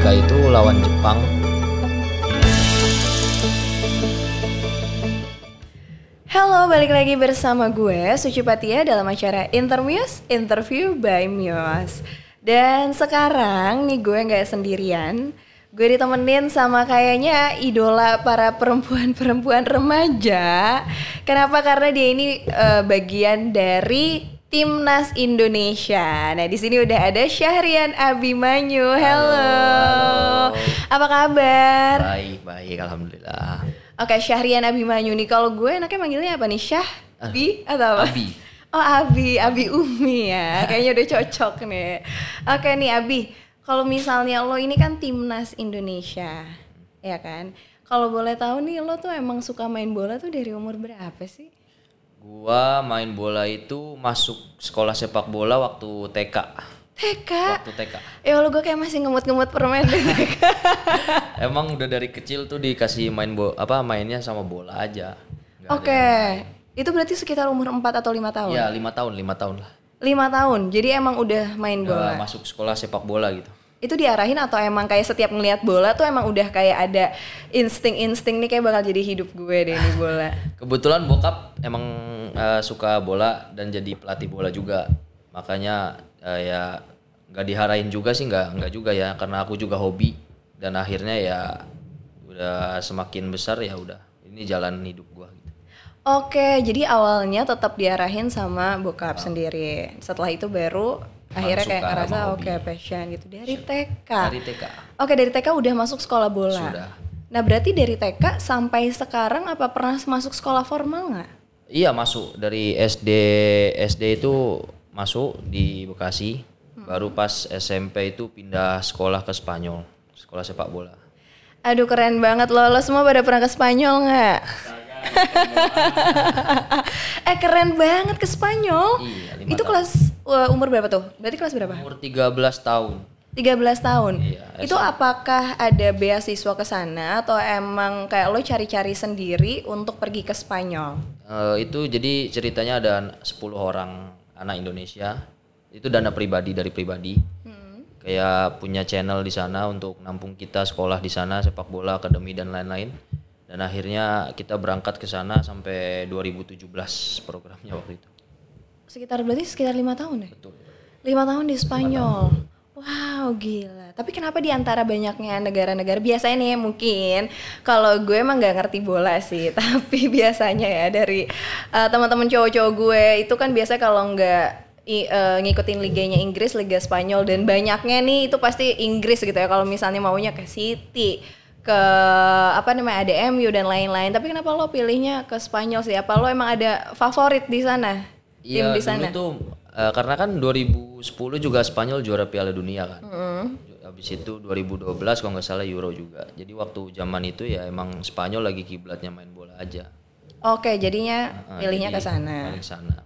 ketika itu lawan Jepang Halo, balik lagi bersama gue Suci Patia dalam acara Intermuse Interview by Mios. Dan sekarang nih gue nggak sendirian. Gue ditemenin sama kayaknya idola para perempuan-perempuan remaja. Kenapa? Karena dia ini uh, bagian dari Timnas Indonesia. Nah, di sini udah ada Syahrian Abimanyu. Halo. Apa kabar? Baik, baik, alhamdulillah. Oke, Syahrian Abimanyu nih. Kalau gue enaknya manggilnya apa nih? Syah? Ah, Bi atau apa? Abi. Oh, Abi, Abi Umi ya. Kayaknya udah cocok nih. Oke nih, Abi. Kalau misalnya lo ini kan Timnas Indonesia, ya kan? Kalau boleh tahu nih, lo tuh emang suka main bola tuh dari umur berapa sih? Gua main bola itu masuk sekolah sepak bola waktu TK. TK. Waktu TK. Ya Allah gua kayak masih ngemut-ngemut permen TK. Emang udah dari kecil tuh dikasih main bo apa mainnya sama bola aja. Oke. Okay. Itu berarti sekitar umur 4 atau 5 tahun? Ya, 5 tahun, 5 tahun lah. 5 tahun. Jadi emang udah main bola. Uh, masuk sekolah sepak bola gitu itu diarahin atau emang kayak setiap ngelihat bola tuh emang udah kayak ada insting-insting nih kayak bakal jadi hidup gue deh ini bola. Kebetulan bokap emang uh, suka bola dan jadi pelatih bola juga. Makanya uh, ya nggak diharain juga sih nggak nggak juga ya karena aku juga hobi dan akhirnya ya udah semakin besar ya udah ini jalan hidup gue. gitu. Oke, jadi awalnya tetap diarahin sama bokap oh. sendiri. Setelah itu baru akhirnya kayak ngerasa oke okay, oh, passion gitu dari iya. TK dari TK oke dari TK udah masuk sekolah bola sudah nah berarti dari TK sampai sekarang apa pernah masuk sekolah formal nggak iya masuk dari SD SD itu masuk di Bekasi hmm. baru pas SMP itu pindah sekolah ke Spanyol sekolah sepak bola aduh keren banget loh lo semua pada pernah ke Spanyol nggak eh keren banget ke Spanyol iya, itu tahun. kelas Eh, umur berapa tuh? Berarti kelas berapa? Umur 13 tahun. 13 tahun. Iya, itu apakah ada beasiswa ke sana atau emang kayak lo cari-cari sendiri untuk pergi ke Spanyol? Uh, itu jadi ceritanya ada 10 orang anak Indonesia. Itu dana pribadi dari pribadi. Hmm. Kayak punya channel di sana untuk nampung kita sekolah di sana sepak bola, akademi dan lain-lain. Dan akhirnya kita berangkat ke sana sampai 2017 programnya waktu itu sekitar berarti sekitar lima tahun ya? Betul. Lima tahun di Spanyol. Wow, gila. Tapi kenapa di antara banyaknya negara-negara biasanya nih ya mungkin kalau gue emang nggak ngerti bola sih, tapi biasanya ya dari uh, teman-teman cowok-cowok gue itu kan biasa kalau nggak I, uh, ngikutin liganya Inggris, Liga Spanyol dan banyaknya nih itu pasti Inggris gitu ya kalau misalnya maunya ke City, ke apa namanya ada MU dan lain-lain. Tapi kenapa lo pilihnya ke Spanyol sih? Apa lo emang ada favorit di sana? iya, ya, di sana itu uh, eh, karena kan 2010 juga Spanyol juara Piala Dunia kan mm. habis itu 2012 kalau nggak salah Euro juga jadi waktu zaman itu ya emang Spanyol lagi kiblatnya main bola aja Oke, jadinya uh, pilihnya ke sana.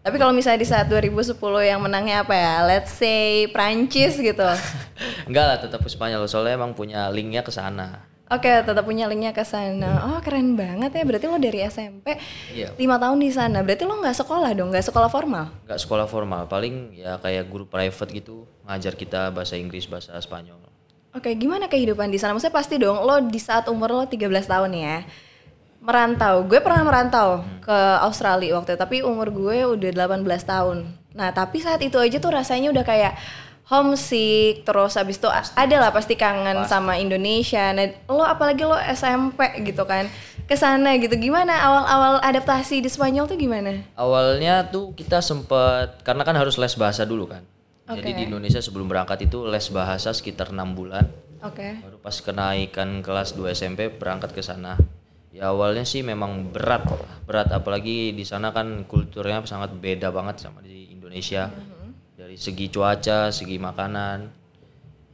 Tapi kalau misalnya di saat 2010 yang menangnya apa ya? Let's say Prancis gitu. Enggak lah, tetap Spanyol soalnya emang punya linknya ke sana. Oke, okay, tetap punya linknya ke sana. Hmm. Oh, keren banget ya. Berarti lo dari SMP iya. lima yeah. tahun di sana. Berarti lo nggak sekolah dong, nggak sekolah formal? Nggak sekolah formal. Paling ya kayak guru private gitu ngajar kita bahasa Inggris, bahasa Spanyol. Oke, okay, gimana kehidupan di sana? Maksudnya pasti dong, lo di saat umur lo 13 tahun ya merantau. Gue pernah merantau hmm. ke Australia waktu itu, tapi umur gue udah 18 tahun. Nah, tapi saat itu aja tuh rasanya udah kayak homesick terus abis itu ada lah pasti kangen pasti. sama Indonesia nah lo apalagi lo SMP gitu kan ke sana gitu gimana awal-awal adaptasi di Spanyol tuh gimana awalnya tuh kita sempet karena kan harus les bahasa dulu kan okay. jadi di Indonesia sebelum berangkat itu les bahasa sekitar enam bulan okay. baru pas kenaikan kelas 2 SMP berangkat ke sana ya awalnya sih memang berat berat apalagi di sana kan kulturnya sangat beda banget sama di Indonesia mm -hmm dari segi cuaca segi makanan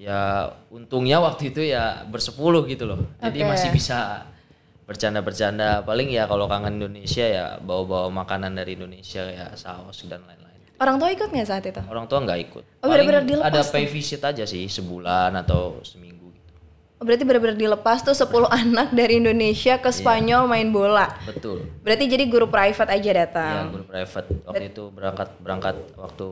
ya untungnya waktu itu ya bersepuluh gitu loh jadi masih bisa bercanda-bercanda paling ya kalau kangen Indonesia ya bawa-bawa makanan dari Indonesia ya saus dan lain-lain Orang tua ikut nggak saat itu? Orang tua nggak ikut. Oh, bener -bener dilepas. Ada pay visit aja sih sebulan atau seminggu gitu. Oh, berarti benar-benar dilepas tuh 10 anak dari Indonesia ke iya. Spanyol yeah. main bola. Betul. Berarti jadi guru private aja datang. Iya, guru private. Waktu Bet itu berangkat berangkat waktu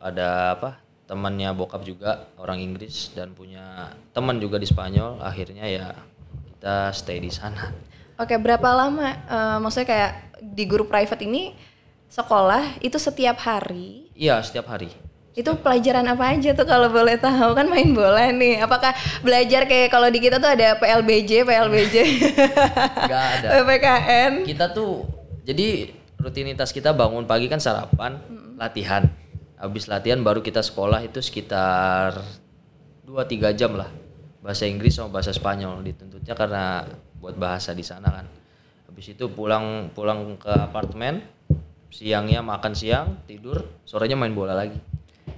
ada apa temannya bokap juga orang Inggris dan punya teman juga di Spanyol akhirnya ya kita stay di sana. Oke berapa lama uh, maksudnya kayak di guru private ini sekolah itu setiap hari? Iya setiap hari. Itu pelajaran apa aja tuh kalau boleh tahu kan main bola nih. Apakah belajar kayak kalau di kita tuh ada PLBJ, PLBJ. Gak ada. PPKN. Kita tuh jadi rutinitas kita bangun pagi kan sarapan, hmm. latihan habis latihan baru kita sekolah itu sekitar 2-3 jam lah bahasa Inggris sama bahasa Spanyol dituntutnya karena buat bahasa di sana kan habis itu pulang pulang ke apartemen siangnya makan siang tidur sorenya main bola lagi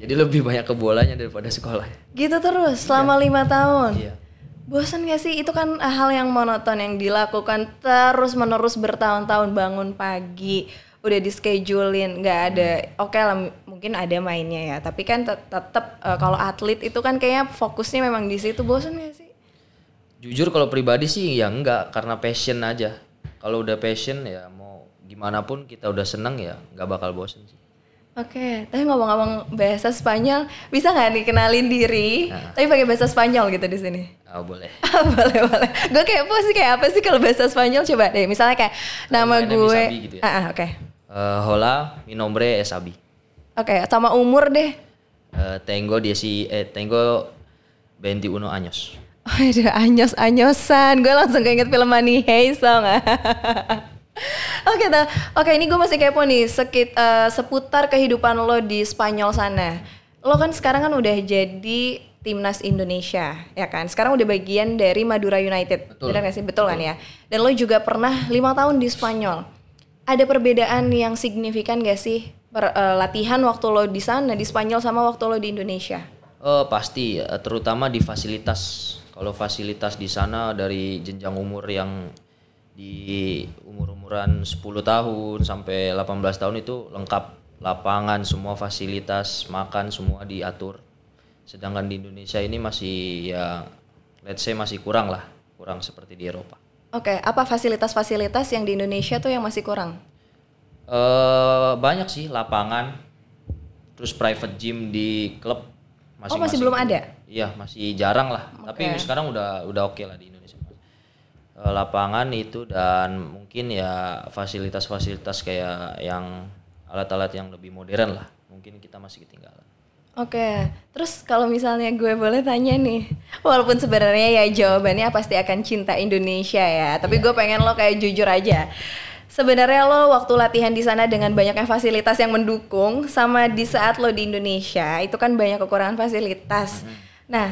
jadi lebih banyak ke bolanya daripada sekolah gitu terus selama iya. lima ya. tahun iya. Bosan gak sih? Itu kan eh, hal yang monoton yang dilakukan terus menerus bertahun-tahun bangun pagi, udah di schedulein, nggak ada. Oke okay lah, mungkin ada mainnya ya tapi kan tetap uh, eh, kalau atlet itu kan kayaknya fokusnya memang di situ bosen gak sih jujur kalau pribadi sih ya enggak karena passion aja kalau udah passion ya mau gimana pun kita udah seneng ya nggak bakal bosen sih Oke, tapi ngomong-ngomong bahasa Spanyol, bisa nggak nih kenalin diri? Nah. Tapi pakai bahasa Spanyol gitu di sini? Oh, boleh. boleh, boleh. Gue kepo sih kayak apa sih kalau bahasa Spanyol coba deh. Misalnya kayak nama gue. Gitu ya? Ah, ah oke. Okay. Uh, eh, hola, mi nombre es Abi. Oke, okay, sama umur deh. Uh, eh, tengo dia si eh tengo 21 años. Oh, ada anyos anyosan. Gue langsung keinget film Money Heist song. Oke, okay, oke okay, ini gue masih kepo nih sekit, uh, seputar kehidupan lo di Spanyol sana. Lo kan sekarang kan udah jadi timnas Indonesia, ya kan? Sekarang udah bagian dari Madura United, betul. benar gak sih? Betul, kan betul kan ya? Dan lo juga pernah lima tahun di Spanyol. Ada perbedaan yang signifikan gak sih per, uh, latihan waktu lo di sana di Spanyol sama waktu lo di Indonesia? Uh, pasti, eh, terutama di fasilitas. Kalau fasilitas di sana dari jenjang umur yang di umur-umuran 10 tahun sampai 18 tahun itu lengkap lapangan, semua fasilitas, makan semua diatur. Sedangkan di Indonesia ini masih ya let's say masih kurang lah, kurang seperti di Eropa. Oke, okay, apa fasilitas-fasilitas yang di Indonesia tuh yang masih kurang? Uh, banyak sih lapangan, terus private gym di klub. Masing -masing. Oh masih belum gitu. ada? Iya masih jarang lah. Okay. Tapi sekarang udah udah oke okay lah di Indonesia. Uh, lapangan itu dan mungkin ya fasilitas-fasilitas kayak yang alat-alat yang lebih modern lah. Mungkin kita masih ketinggalan. Oke, terus kalau misalnya gue boleh tanya nih, walaupun sebenarnya ya jawabannya pasti akan cinta Indonesia ya, tapi iya. gue pengen lo kayak jujur aja. Sebenarnya lo waktu latihan di sana dengan banyaknya fasilitas yang mendukung sama di saat lo di Indonesia itu kan banyak kekurangan fasilitas. Nah,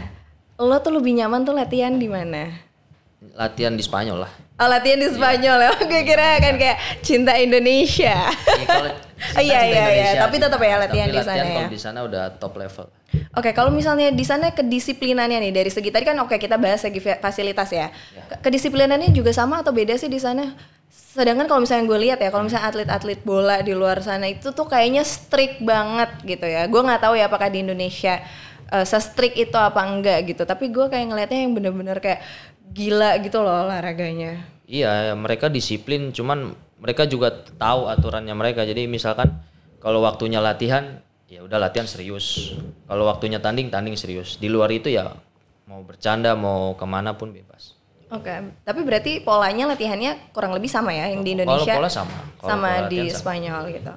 lo tuh lebih nyaman tuh latihan di mana? latihan di Spanyol lah. Oh, latihan di iya. Spanyol ya. Gue kira iya. kan kayak cinta Indonesia. Iya, oh, iya, iya, iya, Tapi tetap ya latihan di sana ya. Kalau di sana udah top level. Oke, okay, kalau misalnya di sana kedisiplinannya nih dari segi tadi kan oke okay, kita bahas segi fasilitas ya. ya. Kedisiplinannya juga sama atau beda sih di sana? sedangkan kalau misalnya gue lihat ya kalau hmm. misalnya atlet-atlet bola di luar sana itu tuh kayaknya strict banget gitu ya gue nggak tahu ya apakah di Indonesia uh, se-strict itu apa enggak gitu tapi gue kayak ngelihatnya yang bener-bener kayak gila gitu loh olahraganya iya mereka disiplin cuman mereka juga tahu aturannya mereka jadi misalkan kalau waktunya latihan ya udah latihan serius kalau waktunya tanding tanding serius di luar itu ya mau bercanda mau kemana pun bebas Oke, okay. tapi berarti polanya latihannya kurang lebih sama ya yang di Indonesia pola, pola sama pola, sama pola di sama. Spanyol gitu.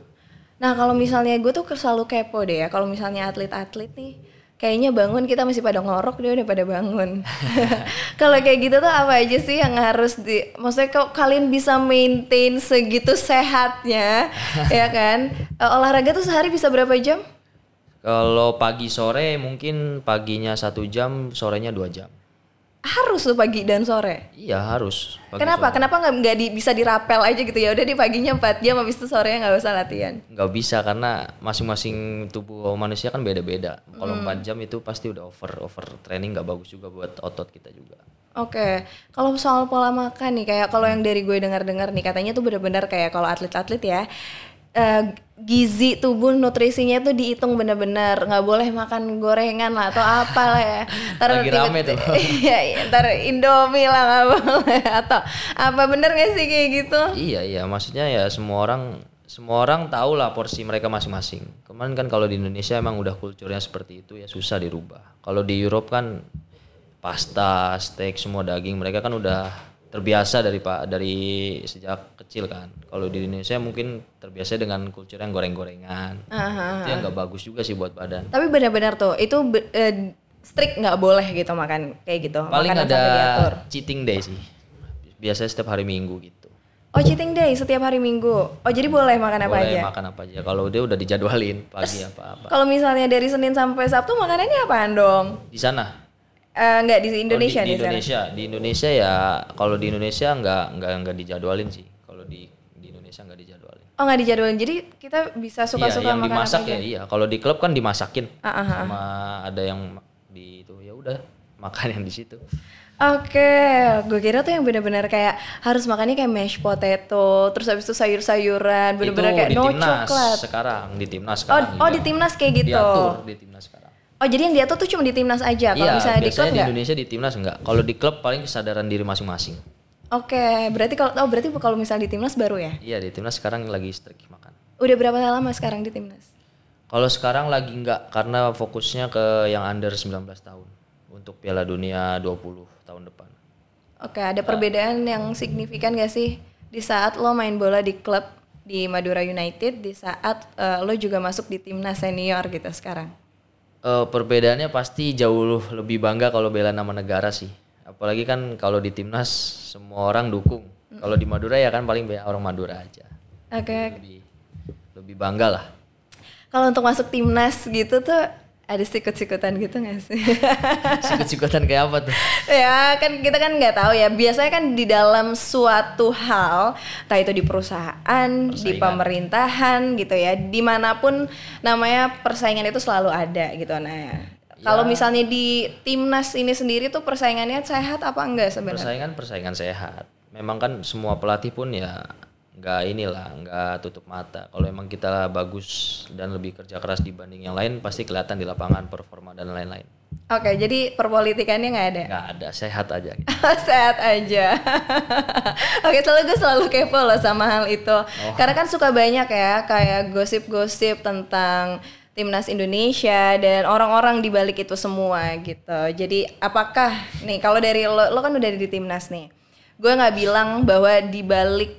Nah kalau misalnya gue tuh selalu kepo deh ya kalau misalnya atlet-atlet nih kayaknya bangun kita masih pada ngorok dia udah pada bangun. kalau kayak gitu tuh apa aja sih yang harus di maksudnya kok kalian bisa maintain segitu sehatnya ya kan? E, olahraga tuh sehari bisa berapa jam? Kalau pagi sore mungkin paginya satu jam, sorenya dua jam harus tuh pagi dan sore. Iya harus. Pagi Kenapa? Sore. Kenapa nggak nggak di, bisa dirapel aja gitu ya? Udah di paginya empat jam, habis itu sorenya nggak usah latihan. Nggak bisa karena masing-masing tubuh manusia kan beda-beda. Kalau hmm. jam itu pasti udah over over training nggak bagus juga buat otot kita juga. Oke, okay. kalau soal pola makan nih, kayak kalau yang dari gue dengar-dengar nih katanya tuh benar-benar kayak kalau atlet-atlet ya. Uh, gizi tubuh nutrisinya tuh dihitung bener-bener nggak boleh makan gorengan lah atau apa lah ya ntar lagi tiba, rame tuh iya, iya ntar indomie lah gak boleh atau apa bener gak sih kayak gitu iya iya maksudnya ya semua orang semua orang tahu lah porsi mereka masing-masing kemarin kan kalau di Indonesia emang udah kulturnya seperti itu ya susah dirubah kalau di Eropa kan pasta steak semua daging mereka kan udah terbiasa dari pak dari sejak kecil kan kalau di Indonesia mungkin terbiasa dengan kultur yang goreng-gorengan itu yang nggak bagus juga sih buat badan tapi benar-benar tuh itu be, eh, strict nggak boleh gitu makan kayak gitu paling Makanan ada cheating day sih biasanya setiap hari minggu gitu oh cheating day setiap hari minggu oh jadi boleh makan boleh apa aja makan apa aja kalau dia udah dijadwalin pagi apa apa kalau misalnya dari Senin sampai Sabtu makanannya apaan dong di sana Uh, eh, enggak oh, di Indonesia di, di Indonesia sana. di Indonesia ya kalau di Indonesia enggak enggak enggak dijadwalin sih kalau di di Indonesia enggak dijadwalin oh enggak dijadwalin jadi kita bisa suka-suka iya, yang dimasak ya iya kalau di klub kan dimasakin uh, uh, uh. ada yang di itu ya udah makan yang di situ Oke, okay. gue kira tuh yang benar-benar kayak harus makannya kayak mashed potato, terus habis itu sayur-sayuran, benar-benar kayak no coklat. sekarang di timnas oh, sekarang. Oh, oh di timnas kayak gitu. Diatur di timnas sekarang. Oh jadi yang atas tuh cuma di timnas aja? Kalau iya, misalnya di klub di Indonesia di timnas enggak. Kalau di klub paling kesadaran diri masing-masing. Oke, berarti kalau oh berarti kalau misalnya di timnas baru ya? Iya di timnas sekarang lagi strike makan. Udah berapa lama sekarang di timnas? Kalau sekarang lagi enggak karena fokusnya ke yang under 19 tahun untuk Piala Dunia 20 tahun depan. Oke, ada perbedaan yang signifikan gak sih di saat lo main bola di klub di Madura United di saat uh, lo juga masuk di timnas senior gitu sekarang? uh, perbedaannya pasti jauh lebih bangga kalau bela nama negara sih. Apalagi kan kalau di timnas semua orang dukung. Kalau di Madura ya kan paling banyak orang Madura aja. Oke. Okay. Lebih lebih bangga lah. Kalau untuk masuk timnas gitu tuh ada sikut-sikutan gitu gak sih? sikut-sikutan kayak apa tuh? ya kan kita kan nggak tahu ya. Biasanya kan di dalam suatu hal, entah itu di perusahaan, persaingan. di pemerintahan gitu ya, dimanapun namanya persaingan itu selalu ada gitu. Nah, ya. kalau misalnya di timnas ini sendiri tuh persaingannya sehat apa enggak sebenarnya? Persaingan persaingan sehat. Memang kan semua pelatih pun ya nggak inilah nggak tutup mata kalau emang kita bagus dan lebih kerja keras dibanding yang lain pasti kelihatan di lapangan performa dan lain-lain oke jadi perpolitikannya nggak ada nggak ada sehat aja sehat aja oke selalu gue selalu kepo loh sama hal itu oh. karena kan suka banyak ya kayak gosip-gosip tentang timnas Indonesia dan orang-orang di balik itu semua gitu. Jadi apakah nih kalau dari lo, lo kan udah di timnas nih, gue nggak bilang bahwa di balik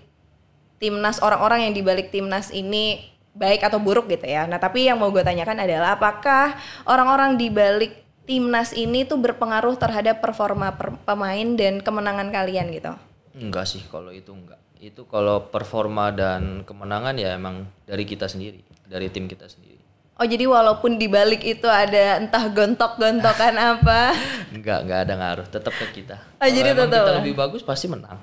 timnas orang-orang yang dibalik timnas ini baik atau buruk gitu ya. Nah tapi yang mau gue tanyakan adalah apakah orang-orang dibalik timnas ini tuh berpengaruh terhadap performa per pemain dan kemenangan kalian gitu? Enggak sih kalau itu enggak. Itu kalau performa dan kemenangan ya emang dari kita sendiri, dari tim kita sendiri. Oh jadi walaupun di balik itu ada entah gontok-gontokan apa? Enggak, enggak ada ngaruh, tetap ke kita. Oh jadi tetap. Kita ya? lebih bagus pasti menang.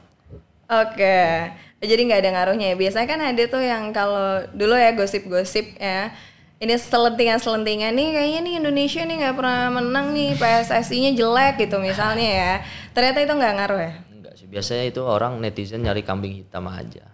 Oke. Okay jadi nggak ada ngaruhnya ya. biasanya kan ada tuh yang kalau dulu ya gosip-gosip ya ini selentingan-selentingan nih kayaknya nih Indonesia nih nggak pernah menang nih PSSI-nya jelek gitu misalnya ya ternyata itu nggak ngaruh ya enggak sih biasanya itu orang netizen nyari kambing hitam aja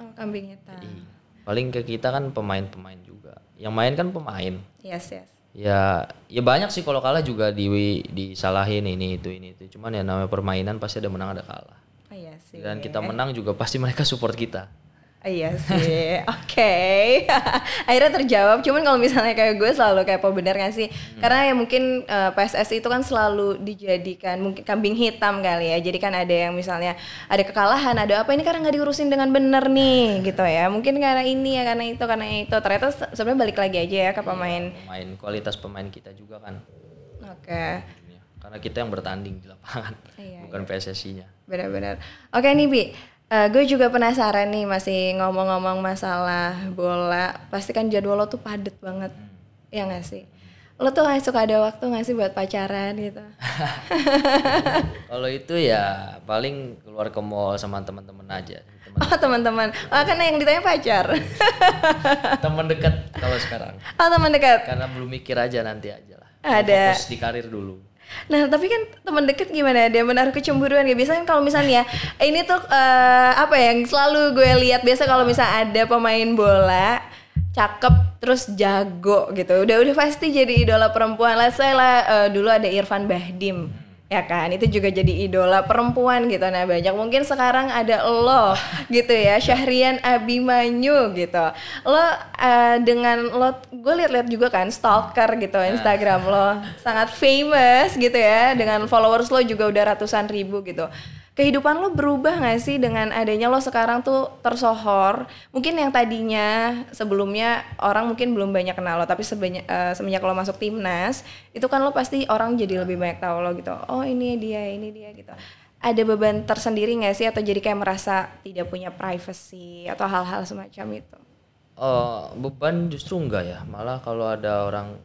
oh, kambing hitam jadi, iya. paling ke kita kan pemain-pemain juga yang main kan pemain yes yes ya ya banyak sih kalau kalah juga di disalahin ini itu ini itu cuman ya namanya permainan pasti ada menang ada kalah Ah, iya sih. Dan kita menang juga pasti mereka support kita. Ah, iya sih, oke. Okay. Akhirnya terjawab. Cuman kalau misalnya kayak gue selalu kayak apa benar gak sih? Hmm. Karena ya mungkin uh, eh, PSSI itu kan selalu dijadikan mungkin kambing hitam kali ya. Jadi kan ada yang misalnya ada kekalahan, ada apa ini karena nggak diurusin dengan benar nih gitu ya. Mungkin karena ini ya, karena itu, karena itu. Ternyata sebenarnya balik lagi aja ya ke iya, pemain. Pemain kualitas pemain kita juga kan. Oke. Okay karena kita yang bertanding di lapangan iya, bukan iya. PSSI-nya benar-benar oke nih Bi Uh, gue juga penasaran nih masih ngomong-ngomong masalah bola pasti kan jadwal lo tuh padet banget hmm. ya gak sih lo tuh suka ada waktu gak sih buat pacaran gitu kalau itu ya paling keluar ke mall sama teman-teman aja oh teman-teman oh karena yang ditanya pacar teman dekat kalau sekarang oh teman dekat karena belum mikir aja nanti aja lah ada fokus di karir dulu Nah, tapi kan teman deket gimana? Ya? Dia menaruh kecemburuan ya. Biasanya kan kalau misalnya ya, ini tuh uh, apa ya yang selalu gue lihat biasa kalau misalnya ada pemain bola cakep terus jago gitu. Udah udah pasti jadi idola perempuan. Lah saya lah eh, uh, dulu ada Irfan Bahdim ya kan itu juga jadi idola perempuan gitu nah banyak mungkin sekarang ada lo gitu ya Syahrian Abimanyu gitu lo uh, dengan lo gue liat-liat juga kan stalker gitu nah. Instagram lo sangat famous gitu ya dengan followers lo juga udah ratusan ribu gitu kehidupan lo berubah gak sih dengan adanya lo sekarang tuh tersohor mungkin yang tadinya sebelumnya orang mungkin belum banyak kenal lo tapi sebanyak, uh, eh, semenjak lo masuk timnas itu kan lo pasti orang jadi lebih banyak tahu lo gitu oh ini dia ini dia gitu ada beban tersendiri gak sih atau jadi kayak merasa tidak punya privacy atau hal-hal semacam itu Oh beban justru enggak ya malah kalau ada orang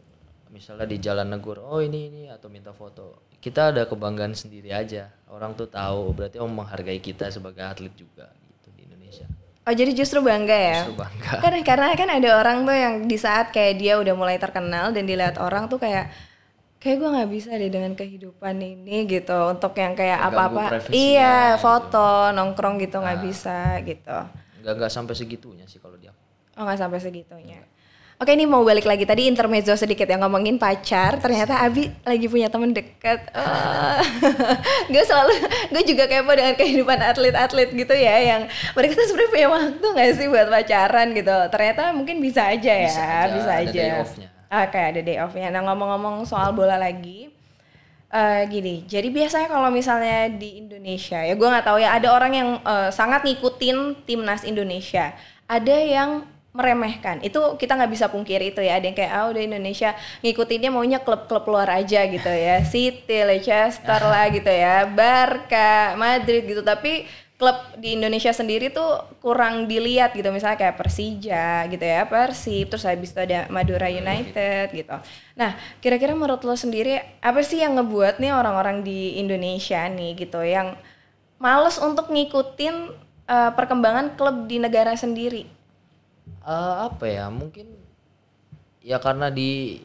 misalnya di jalan negur oh ini ini atau minta foto kita ada kebanggaan sendiri aja orang tuh tahu berarti om menghargai kita sebagai atlet juga gitu di Indonesia oh jadi justru bangga ya justru bangga karena karena kan ada orang tuh yang di saat kayak dia udah mulai terkenal dan dilihat orang tuh kayak kayak gue nggak bisa deh dengan kehidupan ini gitu untuk yang kayak apa-apa iya gitu. foto nongkrong gitu nggak nah, bisa gitu Gak-gak sampai segitunya sih kalau dia oh nggak sampai segitunya Enggak Oke ini mau balik lagi tadi intermezzo sedikit yang ngomongin pacar. Ternyata Abi lagi punya temen deket. Eh, uh, gue selalu gue juga kepo dengan kehidupan atlet-atlet gitu ya yang mereka tuh sebenarnya punya waktu nggak sih buat pacaran gitu. Ternyata mungkin bisa aja ya, bisa aja. Bisa aja. Ada day Oke okay, ada day off Nah ngomong-ngomong soal bola lagi. Uh, gini, jadi biasanya kalau misalnya di Indonesia ya gue nggak tahu ya ada orang yang uh, sangat ngikutin timnas Indonesia, ada yang meremehkan itu kita nggak bisa pungkiri itu ya ada yang kayak ah udah Indonesia ngikutinnya maunya klub-klub luar aja gitu ya City, Leicester lah gitu ya Barca, Madrid gitu tapi klub di Indonesia sendiri tuh kurang dilihat gitu misalnya kayak Persija gitu ya Persib terus habis itu ada Madura gitu. United gitu nah kira-kira menurut lo sendiri apa sih yang ngebuat nih orang-orang di Indonesia nih gitu yang males untuk ngikutin uh, perkembangan klub di negara sendiri uh, apa ya mungkin ya karena di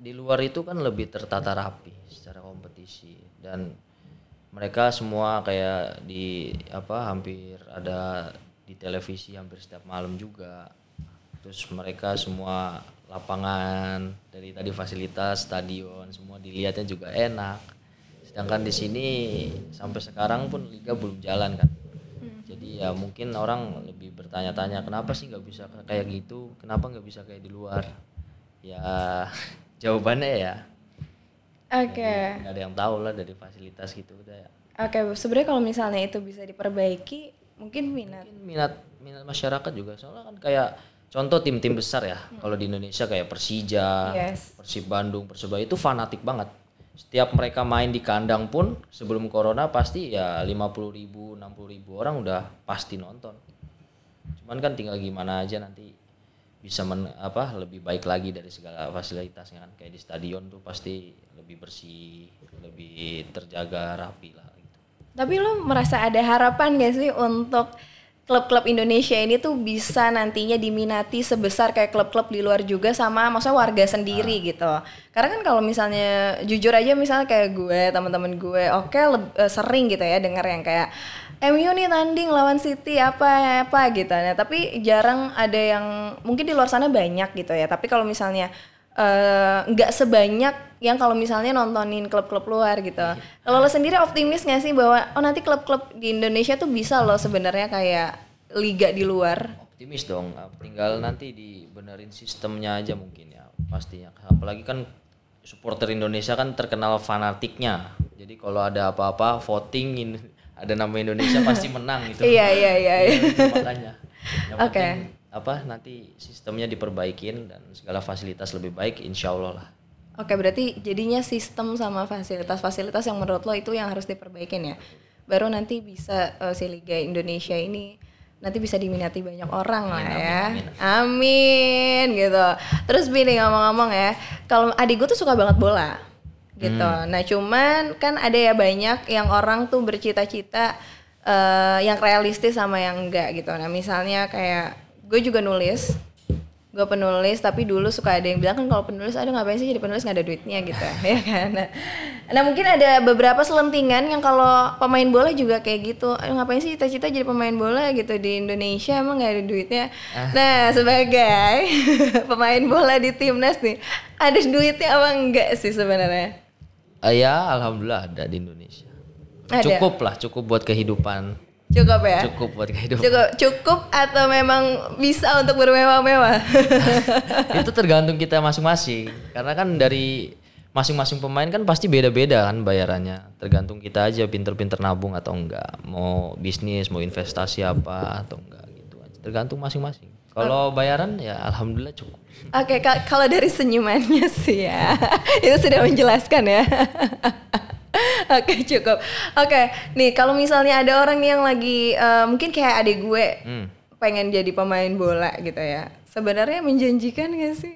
di luar itu kan lebih tertata rapi secara kompetisi dan mereka semua kayak di apa hampir ada di televisi hampir setiap malam juga terus mereka semua lapangan dari tadi fasilitas stadion semua dilihatnya juga enak sedangkan di sini sampai sekarang pun liga belum jalan kan jadi ya mungkin orang lebih bertanya-tanya kenapa sih nggak bisa kayak gitu kenapa nggak bisa kayak di luar ya jawabannya ya oke okay. nggak ada yang tahu lah dari fasilitas gitu udah ya oke okay, sebenarnya kalau misalnya itu bisa diperbaiki mungkin minat mungkin minat minat masyarakat juga soalnya kan kayak contoh tim-tim besar ya hmm. kalau di Indonesia kayak Persija yes. Persib Bandung Persebaya itu fanatik banget setiap mereka main di kandang pun sebelum corona pasti ya 50 ribu 60 ribu orang udah pasti nonton cuman kan tinggal gimana aja nanti bisa men, apa lebih baik lagi dari segala fasilitasnya kan kayak di stadion tuh pasti lebih bersih lebih terjaga rapi lah gitu. tapi lo merasa ada harapan gak sih untuk klub-klub Indonesia ini tuh bisa nantinya diminati sebesar kayak klub-klub di luar juga sama maksudnya warga sendiri ah. gitu. Karena kan kalau misalnya jujur aja misalnya kayak gue, teman-teman gue, oke okay, eh, sering gitu ya dengar yang kayak MU nih tanding lawan City apa apa gitu. Nah, tapi jarang ada yang mungkin di luar sana banyak gitu ya. Tapi kalau misalnya eh, nggak uh, sebanyak yang kalau misalnya nontonin klub-klub luar gitu. Kalau lo sendiri optimis gak sih bahwa oh nanti klub-klub di Indonesia tuh bisa lo sebenarnya kayak liga di luar? Optimis dong. Ah, tinggal nanti dibenerin sistemnya aja mungkin ya pastinya. Apalagi kan supporter Indonesia kan terkenal fanatiknya. Jadi kalau ada apa-apa voting in, ada nama Indonesia pasti menang gitu. Iya iya iya. iya. iya makanya. Oke. Okay. Apa nanti sistemnya diperbaikin dan segala fasilitas lebih baik insya Allah lah. Oke, berarti jadinya sistem sama fasilitas-fasilitas yang menurut lo itu yang harus diperbaikin ya. Baru nanti bisa uh, si Liga Indonesia ini nanti bisa diminati banyak orang lah ya. Amin, amin. amin gitu. Terus bini ngomong-ngomong ya, kalau adik gue tuh suka banget bola gitu. Hmm. Nah, cuman kan ada ya banyak yang orang tuh bercita-cita uh, yang realistis sama yang enggak gitu. Nah, misalnya kayak gue juga nulis gue penulis tapi dulu suka ada yang bilang kan kalau penulis aduh ngapain sih jadi penulis nggak ada duitnya gitu ya kan nah, nah, mungkin ada beberapa selentingan yang kalau pemain bola juga kayak gitu aduh ngapain sih cita-cita jadi pemain bola gitu di Indonesia emang nggak ada duitnya ah. nah sebagai pemain bola di timnas nih ada duitnya apa enggak sih sebenarnya uh, ya alhamdulillah ada di Indonesia ada. cukup lah cukup buat kehidupan Cukup ya? Cukup buat kehidupan. Cukup, cukup atau memang bisa untuk bermewah-mewah? itu tergantung kita masing-masing. Karena kan dari masing-masing pemain kan pasti beda-beda kan bayarannya. Tergantung kita aja pinter-pinter nabung atau enggak. Mau bisnis, mau investasi apa atau enggak gitu aja. Tergantung masing-masing. Kalau bayaran ya alhamdulillah cukup. Oke, okay, kalau dari senyumannya sih ya. itu sudah menjelaskan ya. Oke cukup. Oke, okay. nih kalau misalnya ada orang yang lagi uh, mungkin kayak adik gue hmm. pengen jadi pemain bola gitu ya. Sebenarnya menjanjikan gak sih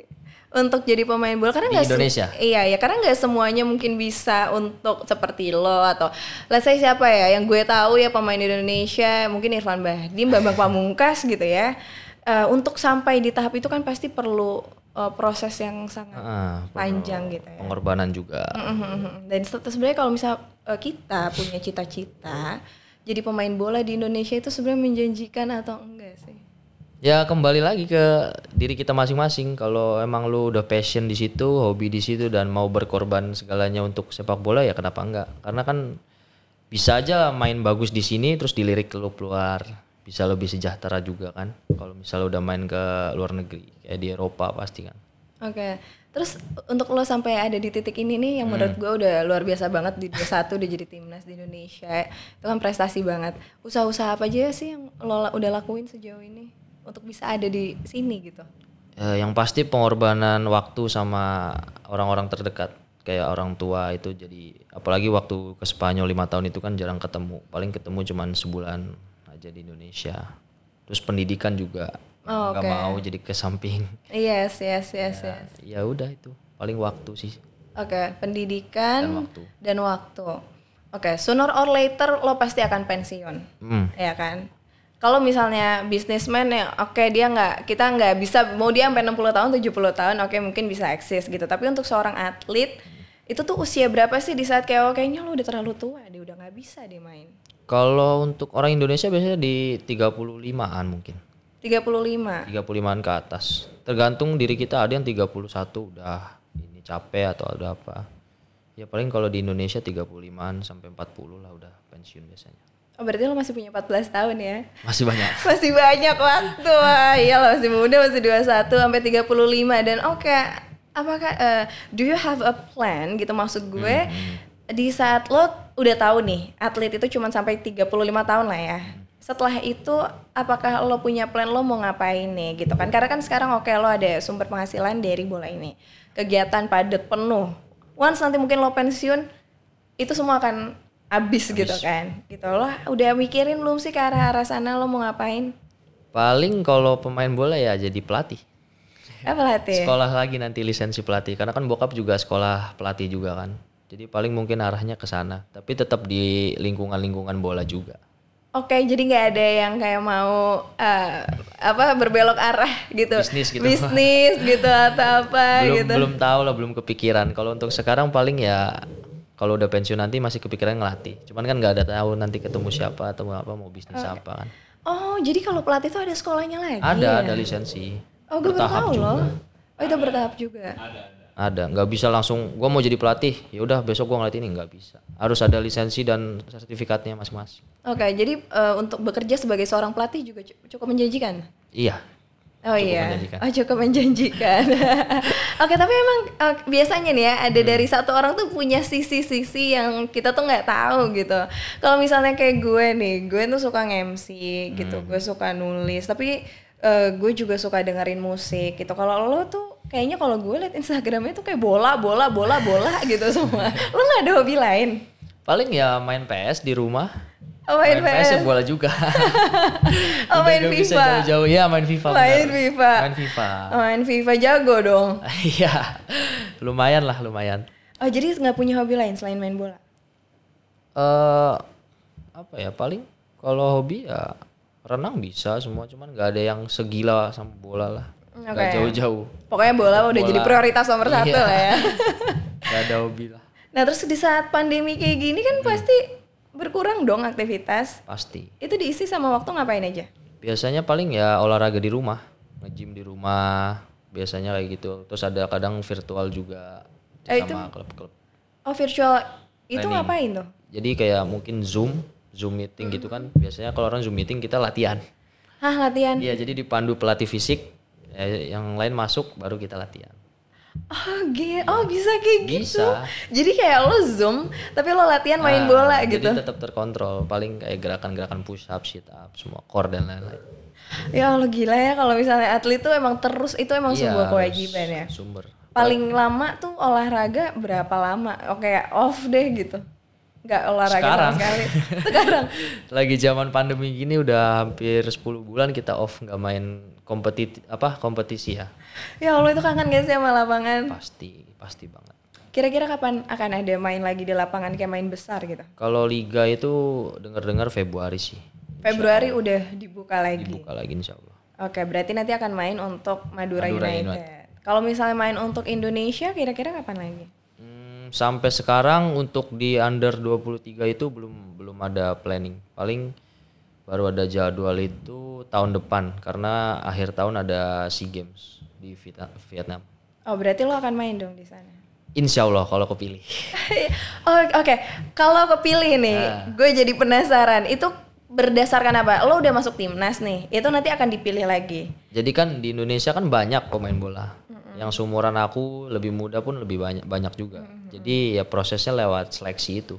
untuk jadi pemain bola? Karena nggak Indonesia. Iya ya, karena nggak semuanya mungkin bisa untuk seperti lo atau let's say siapa ya yang gue tahu ya pemain Indonesia mungkin Irfan Bahdim, Bambang Pamungkas gitu ya. Uh, untuk sampai di tahap itu kan pasti perlu uh, proses yang sangat uh, panjang gitu ya. Pengorbanan juga. Mm-hmm. Dan sebenarnya kalau misal uh, kita punya cita-cita jadi pemain bola di Indonesia itu sebenarnya menjanjikan atau enggak sih? Ya kembali lagi ke diri kita masing-masing. Kalau emang lu udah passion di situ, hobi di situ dan mau berkorban segalanya untuk sepak bola ya kenapa enggak? Karena kan bisa aja main bagus di sini terus dilirik klub luar bisa lebih sejahtera juga kan kalau misalnya udah main ke luar negeri kayak di Eropa pasti kan oke okay. terus untuk lo sampai ada di titik ini nih yang hmm. menurut gue udah luar biasa banget di satu udah jadi timnas di Indonesia itu kan prestasi banget usaha-usaha apa aja sih yang lo udah lakuin sejauh ini untuk bisa ada di sini gitu eh, yang pasti pengorbanan waktu sama orang-orang terdekat kayak orang tua itu jadi apalagi waktu ke Spanyol lima tahun itu kan jarang ketemu paling ketemu cuman sebulan aja di Indonesia. Terus pendidikan juga oh, nggak okay. mau jadi ke samping. Yes, yes, yes, ya, yes. Ya udah itu paling waktu sih. Oke, okay, pendidikan dan waktu. Dan waktu. Oke, okay, sooner or later lo pasti akan pensiun, hmm. ya kan? Kalau misalnya bisnismen ya oke okay, dia nggak kita nggak bisa mau dia sampai 60 tahun 70 tahun oke okay, mungkin bisa eksis gitu tapi untuk seorang atlet itu tuh usia berapa sih di saat kayak oh, kayaknya lo udah terlalu tua dia udah nggak bisa dia main kalau untuk orang Indonesia biasanya di 35-an mungkin. 35. 35-an ke atas. Tergantung diri kita ada yang 31 udah ini capek atau ada apa. Ya paling kalau di Indonesia 35-an sampai 40 lah udah pensiun biasanya. Oh, berarti lo masih punya 14 tahun ya? Masih banyak. masih banyak waktu. Iya lo masih muda, masih 21 sampai 35 dan oke, oh, okay, apakah uh, do you have a plan gitu maksud gue hmm. di saat lo udah tahu nih atlet itu cuma sampai 35 tahun lah ya setelah itu apakah lo punya plan lo mau ngapain nih gitu kan karena kan sekarang oke okay, lo ada sumber penghasilan dari bola ini kegiatan padat penuh once nanti mungkin lo pensiun itu semua akan habis, gitu kan gitu lo udah mikirin belum sih ke arah arah sana lo mau ngapain paling kalau pemain bola ya jadi pelatih eh, pelatih sekolah lagi nanti lisensi pelatih karena kan bokap juga sekolah pelatih juga kan jadi paling mungkin arahnya ke sana, tapi tetap di lingkungan-lingkungan bola juga. Oke, okay, jadi nggak ada yang kayak mau uh, apa berbelok arah gitu. Bisnis gitu. Bisnis gitu atau apa belum, gitu. Belum tahu lah, belum kepikiran. Kalau untuk sekarang paling ya kalau udah pensiun nanti masih kepikiran ngelatih. Cuman kan nggak ada tahu nanti ketemu siapa atau apa mau bisnis okay. apa kan. Oh, jadi kalau pelatih itu ada sekolahnya lagi? Ada, ya? ada lisensi. Oh, gue bertahap tahu loh. Oh, itu bertahap juga. Ada ada nggak bisa langsung gue mau jadi pelatih ya udah besok gue ngelatih ini nggak bisa harus ada lisensi dan sertifikatnya masing-masing oke okay, jadi uh, untuk bekerja sebagai seorang pelatih juga cukup menjanjikan iya Oh cukup iya, menjanjikan. oh cukup menjanjikan. Oke, tapi emang uh, biasanya nih ya ada hmm. dari satu orang tuh punya sisi-sisi yang kita tuh nggak tahu gitu. Kalau misalnya kayak gue nih, gue tuh suka ngemsi, mc gitu, hmm. gue suka nulis, tapi uh, gue juga suka dengerin musik gitu. Kalau lo tuh kayaknya kalau gue liat Instagramnya tuh kayak bola, bola, bola, bola gitu semua. Lo nggak ada hobi lain? Paling ya main PS di rumah. Oh, main, main PS. PS ya bola juga. oh, main FIFA. Bisa jauh-jauh ya main FIFA. Main bener. FIFA. Main FIFA. Oh, main FIFA jago dong. Iya, lumayan lah lumayan. Oh jadi nggak punya hobi lain selain main bola? Eh uh, apa ya paling kalau hobi ya renang bisa semua cuman nggak ada yang segila sama bola lah okay. jauh-jauh pokoknya bola, bola udah jadi prioritas nomor iya. satu lah ya Gak ada hobi lah nah terus di saat pandemi kayak gini kan hmm. pasti berkurang dong aktivitas pasti itu diisi sama waktu ngapain aja biasanya paling ya olahraga di rumah ngejim di rumah biasanya kayak gitu terus ada kadang virtual juga eh, sama klub-klub oh virtual itu Training. ngapain tuh jadi kayak mungkin zoom Zoom meeting gitu hmm. kan biasanya kalau orang Zoom meeting kita latihan. Hah, latihan? Iya, jadi dipandu pelatih fisik eh, yang lain masuk baru kita latihan. Oh, gitu. Ya. Oh, bisa kayak gitu. bisa. gitu. Jadi kayak lo Zoom tapi lo latihan nah, main bola jadi gitu. Jadi tetap terkontrol, paling kayak gerakan-gerakan push up, sit up, semua core dan lain-lain. Ya lo gila ya kalau misalnya atlet tuh emang terus itu emang iya, sebuah kewajiban ya. Sumber. Paling lama tuh olahraga berapa lama? Oke, off deh gitu nggak olahraga sekarang. sama sekali. Sekarang. Lagi zaman pandemi gini udah hampir 10 bulan kita off nggak main kompetisi apa kompetisi ya. Ya Allah itu kangen gak sih sama lapangan? Pasti, pasti banget. Kira-kira kapan akan ada main lagi di lapangan kayak main besar gitu? Kalau liga itu dengar-dengar Februari sih. Februari udah dibuka lagi. Dibuka lagi insya Allah. Oke, berarti nanti akan main untuk Madura, Madura United. United. Kalau misalnya main untuk Indonesia, kira-kira kapan lagi? sampai sekarang untuk di under 23 itu belum belum ada planning. Paling baru ada jadwal itu tahun depan karena akhir tahun ada SEA Games di Vietnam. Oh, berarti lo akan main dong di sana. Insya Allah kalau kepilih. oh, Oke, okay. kalau kepilih nih, nah. gue jadi penasaran. Itu berdasarkan apa? Lo udah masuk timnas nih, itu nanti akan dipilih lagi. Jadi kan di Indonesia kan banyak pemain bola, mm -hmm. yang seumuran aku lebih muda pun lebih banyak banyak juga. Mm -hmm. Jadi ya prosesnya lewat seleksi itu.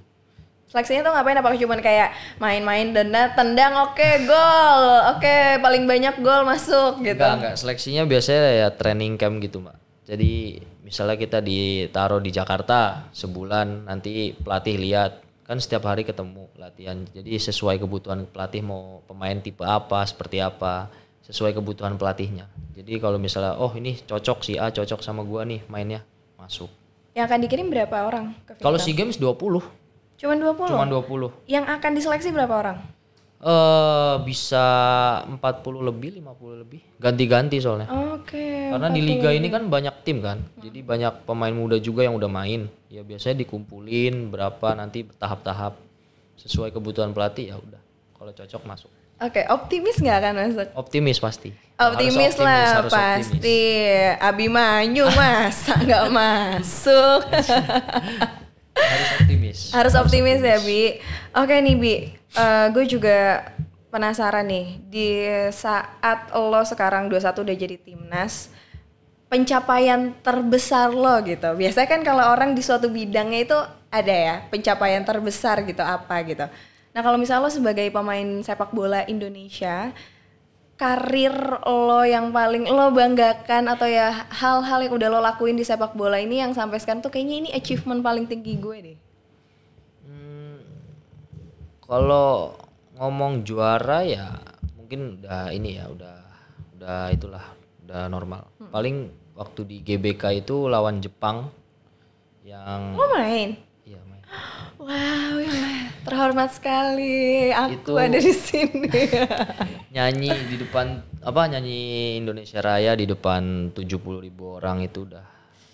Seleksinya tuh ngapain? Apakah cuma kayak main-main denda, tendang, oke okay, gol, oke okay, paling banyak gol masuk gitu? Enggak, enggak. Seleksinya biasanya ya training camp gitu mbak. Jadi misalnya kita ditaruh di Jakarta sebulan, nanti pelatih lihat kan setiap hari ketemu latihan. Jadi sesuai kebutuhan pelatih mau pemain tipe apa, seperti apa, sesuai kebutuhan pelatihnya. Jadi kalau misalnya oh ini cocok si A cocok sama gua nih mainnya, masuk. Yang akan dikirim berapa orang Kalau SEA Games 20. Cuman 20? Cuman 20. Yang akan diseleksi berapa orang? Eh uh, bisa 40 lebih, 50 lebih. Ganti-ganti soalnya. Oke. Okay, Karena di liga ini kan banyak tim kan. Hmm. Jadi banyak pemain muda juga yang udah main. Ya biasanya dikumpulin berapa nanti tahap-tahap sesuai kebutuhan pelatih ya udah. Kalau cocok masuk. Oke, okay, optimis nggak kan masuk? Optimis pasti. Optimis, optimis lah harus pasti. Optimis. Abimanyu mas, nggak masuk. harus optimis. Harus, harus optimis, ya, optimis ya bi. Oke okay, nih bi, uh, eh, gue juga penasaran nih di saat lo sekarang 21 udah jadi timnas pencapaian terbesar lo gitu biasanya kan kalau orang di suatu bidangnya itu ada ya pencapaian terbesar gitu apa gitu Nah kalau misalnya lo sebagai pemain sepak bola Indonesia, karir lo yang paling lo banggakan atau ya hal-hal yang udah lo lakuin di sepak bola ini yang sampai sekarang tuh kayaknya ini achievement paling tinggi gue deh. Hmm, kalau ngomong juara ya mungkin udah ini ya udah udah itulah udah normal. Hmm. Paling waktu di GBK itu lawan Jepang yang lo main Wow, terhormat sekali aku itu ada di sini. nyanyi di depan apa nyanyi Indonesia Raya di depan tujuh puluh ribu orang itu udah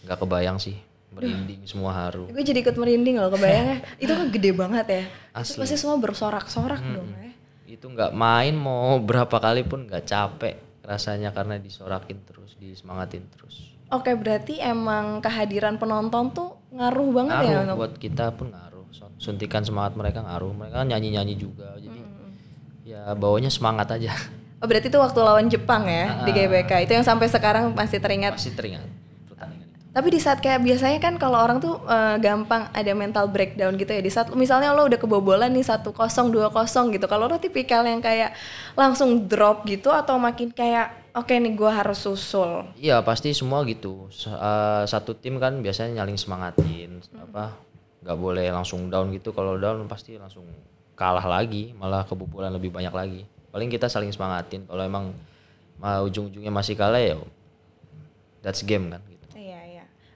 nggak kebayang sih merinding Duh. semua haru. Gue jadi ikut merinding loh kebayangnya. itu kan gede banget ya. Asli. Itu pasti semua bersorak-sorak hmm. dong ya. Itu nggak main mau berapa kali pun nggak capek rasanya karena disorakin terus, disemangatin terus. Oke, berarti emang kehadiran penonton tuh ngaruh banget ya, ngaruh, ya buat kita pun ngaruh suntikan semangat mereka ngaruh mereka kan nyanyi nyanyi juga jadi hmm. ya bawanya semangat aja oh berarti itu waktu lawan Jepang ya di ah. GBK itu yang sampai sekarang masih teringat masih teringat tapi di saat kayak biasanya kan kalau orang tuh uh, gampang ada mental breakdown gitu ya. Di saat misalnya lo udah kebobolan nih satu kosong dua kosong gitu. Kalau lo tipikal yang kayak langsung drop gitu atau makin kayak oke okay, nih gue harus susul. Iya pasti semua gitu. Uh, satu tim kan biasanya nyaling semangatin hmm. apa nggak boleh langsung down gitu. Kalau down pasti langsung kalah lagi malah kebobolan lebih banyak lagi. Paling kita saling semangatin. Kalau emang uh, ujung-ujungnya masih kalah ya that's game kan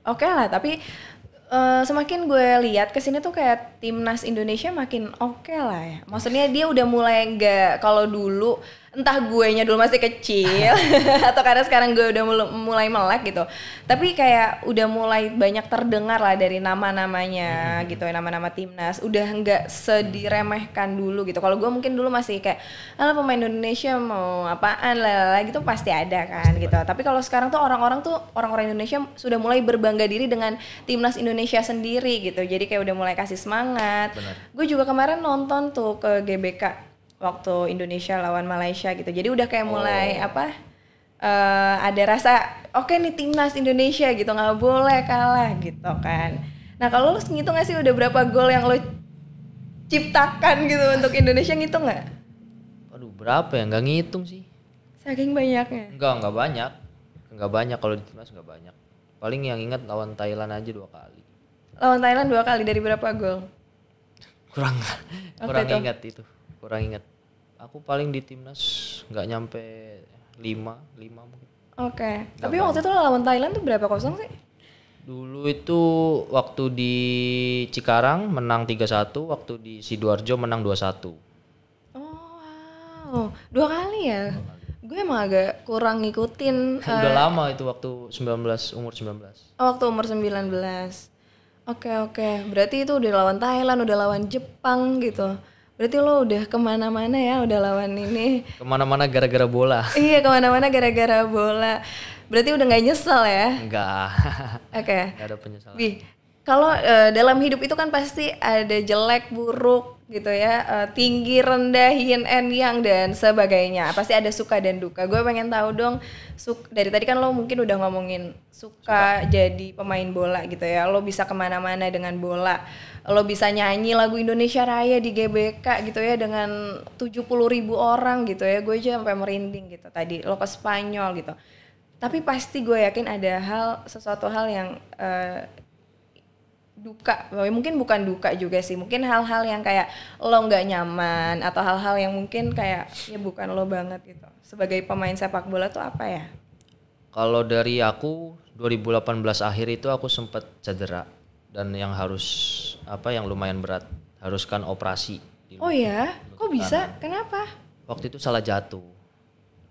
oke okay lah tapi uh, semakin gue lihat kesini tuh kayak timnas Indonesia makin oke okay lah ya. Maksudnya dia udah mulai nggak kalau dulu entah gue nya dulu masih kecil atau karena sekarang gue udah mulai melek gitu. Tapi kayak udah mulai banyak terdengar lah dari nama-namanya hmm. gitu, nama-nama timnas. Udah nggak sediremehkan dulu gitu. Kalau gue mungkin dulu masih kayak ala pemain Indonesia mau apaan lah gitu pasti ada kan pasti gitu. Tapi kalau sekarang tuh orang-orang tuh orang-orang Indonesia sudah mulai berbangga diri dengan timnas Indonesia sendiri gitu. Jadi kayak udah mulai kasih semangat banget. Gue juga kemarin nonton tuh ke GBK waktu Indonesia lawan Malaysia gitu. Jadi udah kayak mulai oh. apa? Uh, ada rasa oke okay nih timnas Indonesia gitu nggak boleh kalah gitu kan. Nah kalau lu ngitung nggak sih udah berapa gol yang lo ciptakan gitu untuk Indonesia ngitung nggak? Aduh berapa ya nggak ngitung sih. Saking banyaknya. Enggak nggak banyak, nggak banyak kalau di timnas nggak banyak. Paling yang ingat lawan Thailand aja dua kali. Lawan Thailand dua kali dari berapa gol? kurang kurang itu? ingat itu kurang ingat aku paling di timnas nggak nyampe lima lima mungkin oke okay. tapi waktu itu lawan Thailand tuh berapa kosong sih dulu itu waktu di Cikarang menang tiga satu waktu di sidoarjo menang dua satu oh wow dua kali ya gue emang agak kurang ngikutin udah uh, lama itu waktu 19 umur 19 oh, waktu umur 19 Oke oke, berarti itu udah lawan Thailand, udah lawan Jepang gitu. Berarti lo udah kemana-mana ya, udah lawan ini. Kemana-mana gara-gara bola. iya kemana-mana gara-gara bola. Berarti udah nggak nyesel ya? Enggak. oke. Okay. Gak ada penyesalan. Bi, kalau uh, dalam hidup itu kan pasti ada jelek, buruk, gitu ya uh, tinggi rendah yin and yang dan sebagainya pasti ada suka dan duka gue pengen tahu dong suk dari tadi kan lo mungkin udah ngomongin suka, suka. jadi pemain bola gitu ya lo bisa kemana-mana dengan bola lo bisa nyanyi lagu Indonesia Raya di GBK gitu ya dengan 70 ribu orang gitu ya gue aja sampai merinding gitu tadi lo ke Spanyol gitu tapi pasti gue yakin ada hal sesuatu hal yang uh, duka mungkin bukan duka juga sih mungkin hal-hal yang kayak lo nggak nyaman atau hal-hal yang mungkin kayak ya bukan lo banget gitu sebagai pemain sepak bola tuh apa ya kalau dari aku 2018 akhir itu aku sempat cedera dan yang harus apa yang lumayan berat haruskan operasi oh ya kok bisa kenapa waktu itu salah jatuh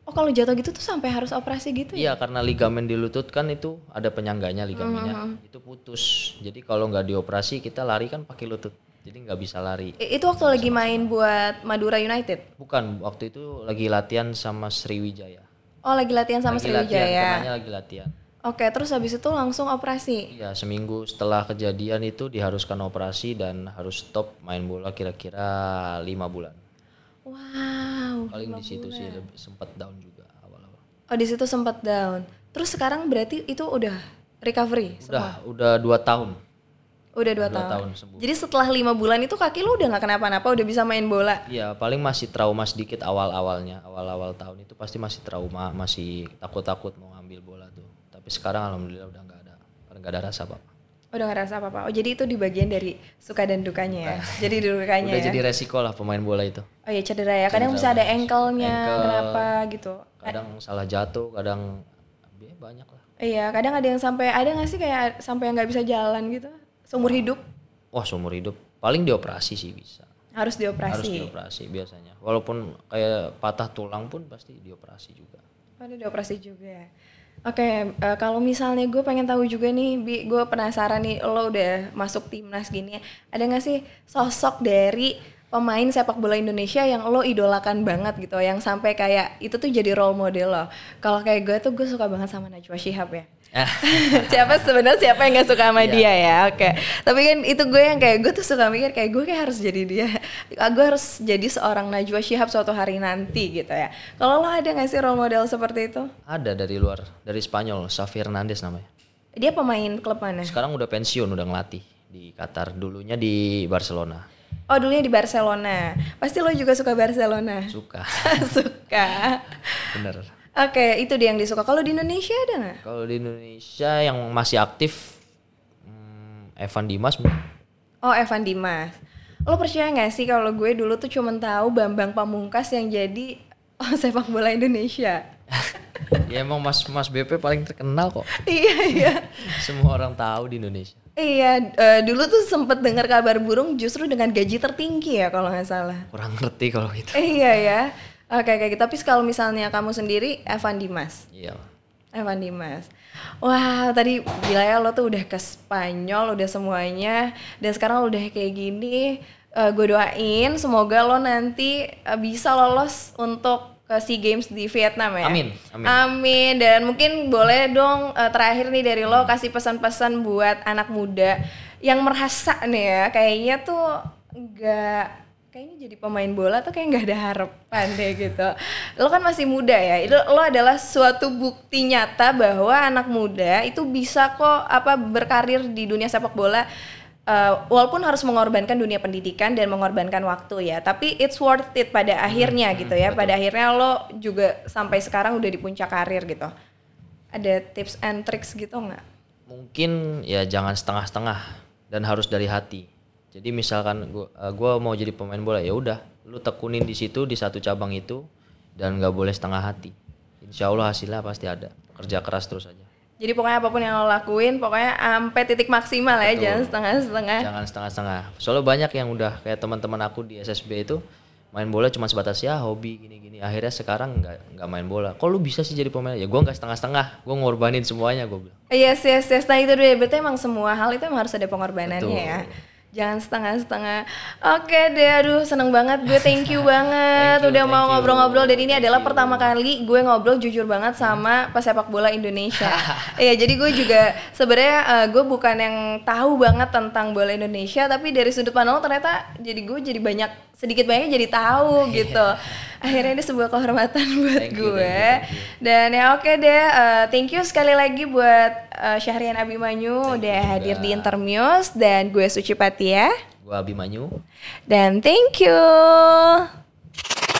Oh kalau jatuh gitu tuh sampai harus operasi gitu iya, ya? Iya karena ligamen di lutut kan itu ada penyangganya ligamennya uh -huh. itu putus. Jadi kalau nggak dioperasi kita lari kan pakai lutut. Jadi nggak bisa lari. Itu waktu lagi sama main buat Madura United? Bukan, waktu itu lagi latihan sama Sriwijaya. Oh lagi latihan sama lagi Sriwijaya? Latihan, ya? lagi latihan. Oke, terus habis itu langsung operasi? Iya, seminggu setelah kejadian itu diharuskan operasi dan harus stop main bola kira-kira lima bulan. Wah. Wow Wow. Paling di situ sih lebih, sempat down juga awal-awal. Oh, di situ sempat down. Terus sekarang berarti itu udah recovery udah, semua? Udah, dua tahun. Udah 2 tahun. tahun Jadi setelah lima bulan itu kaki lu udah nggak kenapa-napa, udah bisa main bola. Iya, paling masih trauma sedikit awal-awalnya. Awal-awal tahun itu pasti masih trauma, masih takut-takut mau ngambil bola tuh. Tapi sekarang alhamdulillah udah nggak ada. Nggak ada rasa, Pak. Udah ngerasa apa-apa. Oh, jadi itu di bagian dari suka dan dukanya ya. Nah, jadi dukanya Udah ya. jadi resiko lah pemain bola itu. Oh iya cedera ya. Kadang cedera. bisa ada engkelnya, Ankle, kenapa gitu. Kadang A salah jatuh, kadang ya banyak lah. Iya, kadang ada yang sampai ada nggak sih kayak sampai yang nggak bisa jalan gitu seumur hidup? oh seumur hidup. Paling dioperasi sih bisa. Harus dioperasi. Harus dioperasi biasanya. Walaupun kayak patah tulang pun pasti dioperasi juga. Ada dioperasi juga. Ya. Oke, okay, uh, eh, kalau misalnya gue pengen tahu juga nih, Bi, gue penasaran nih, lo udah masuk timnas gini, ya. ada nggak sih sosok dari pemain sepak bola Indonesia yang lo idolakan banget gitu, yang sampai kayak itu tuh jadi role model lo. Kalau kayak gue tuh gue suka banget sama Najwa Shihab ya. siapa sebenarnya siapa yang gak suka sama yeah. dia ya oke okay. tapi kan itu gue yang kayak gue tuh suka mikir kayak gue kayak harus jadi dia ah, gue harus jadi seorang Najwa Shihab suatu hari nanti gitu ya kalau lo ada gak sih role model seperti itu ada dari luar dari Spanyol Xavi Hernandez namanya dia pemain klub mana sekarang udah pensiun udah ngelatih di Qatar dulunya di Barcelona Oh dulunya di Barcelona. Pasti lo juga suka Barcelona. Suka. suka. Bener. Oke, okay, itu dia yang disuka. Kalau di Indonesia ada nggak? Kalau di Indonesia yang masih aktif hmm, Evan Dimas. Oh, Evan Dimas. Lo percaya nggak sih kalau gue dulu tuh cuma tahu Bambang Pamungkas yang jadi oh, sepak bola Indonesia? ya emang Mas Mas BP paling terkenal kok. iya, iya. Semua orang tahu di Indonesia. Iya, uh, dulu tuh sempet dengar kabar burung justru dengan gaji tertinggi ya kalau nggak salah. Kurang ngerti kalau itu. Eh, iya ya. Oke, okay, okay. tapi kalau misalnya kamu sendiri Evan Dimas. Iya. Evan Dimas. Wah, tadi gila ya lo tuh udah ke Spanyol, udah semuanya dan sekarang udah kayak gini. Uh, eh, gue doain semoga lo nanti eh, bisa lolos untuk ke eh, SEA Games di Vietnam ya. Amin. Amin. Amin. Dan mungkin boleh dong uh, terakhir nih dari lo kasih pesan-pesan buat anak muda yang merasa nih ya kayaknya tuh nggak kayaknya jadi pemain bola tuh kayak nggak ada harapan deh gitu. Lo kan masih muda ya. Itu lo adalah suatu bukti nyata bahwa anak muda itu bisa kok apa berkarir di dunia sepak bola uh, walaupun harus mengorbankan dunia pendidikan dan mengorbankan waktu ya, tapi it's worth it pada hmm, akhirnya hmm, gitu ya. Betul. Pada akhirnya lo juga sampai sekarang udah di puncak karir gitu. Ada tips and tricks gitu nggak? Mungkin ya jangan setengah-setengah dan harus dari hati jadi misalkan gua eh, gua mau jadi pemain bola ya udah, lu tekunin di situ di satu cabang itu dan nggak boleh setengah hati. Insya Allah hasilnya pasti ada. Kerja keras terus aja. Jadi pokoknya apapun yang lo lakuin, pokoknya sampai titik maksimal ya, Betul. ya, jangan setengah-setengah. Jangan setengah-setengah. Soalnya banyak yang udah kayak teman-teman aku di SSB itu main bola cuma sebatas ya hobi gini-gini. Akhirnya sekarang nggak nggak main bola. Kok lu bisa sih jadi pemain? Ya gue nggak setengah-setengah, gue ngorbanin semuanya gue bilang. Yes, yes, yes. Nah itu dia. Betul emang semua hal itu emang harus ada pengorbanannya Betul. ya. Jangan setengah-setengah. Oke okay deh, aduh seneng banget gue. Thank you banget thank you, udah mau ngobrol-ngobrol. Dan ini thank adalah you. pertama kali gue ngobrol jujur banget sama hmm. pesepak bola Indonesia. Iya, jadi gue juga sebenarnya uh, gue bukan yang tahu banget tentang bola Indonesia, tapi dari sudut pandang ternyata jadi gue jadi banyak sedikit banyaknya jadi tahu iya. gitu. Akhirnya ini sebuah kehormatan buat thank gue. You, thank you, thank you. Dan ya oke okay deh, uh, thank you sekali lagi buat uh, Syahrian Abimanyu thank udah hadir juga. di Intermuse dan gue Suci Patia. Gue Abimanyu. Dan thank you.